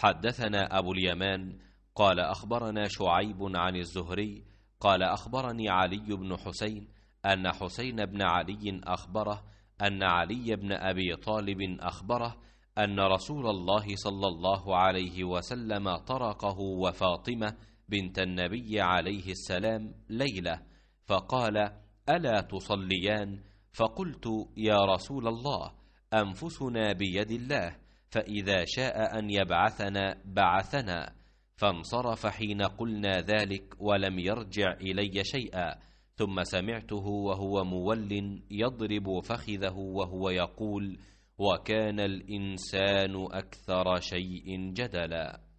حدثنا أبو اليمان قال أخبرنا شعيب عن الزهري قال أخبرني علي بن حسين أن حسين بن علي أخبره أن علي بن أبي طالب أخبره أن رسول الله صلى الله عليه وسلم طرقه وفاطمة بنت النبي عليه السلام ليلة فقال ألا تصليان فقلت يا رسول الله أنفسنا بيد الله فإذا شاء أن يبعثنا بعثنا فانصرف حين قلنا ذلك ولم يرجع إلي شيئا ثم سمعته وهو مول يضرب فخذه وهو يقول وكان الإنسان أكثر شيء جدلاً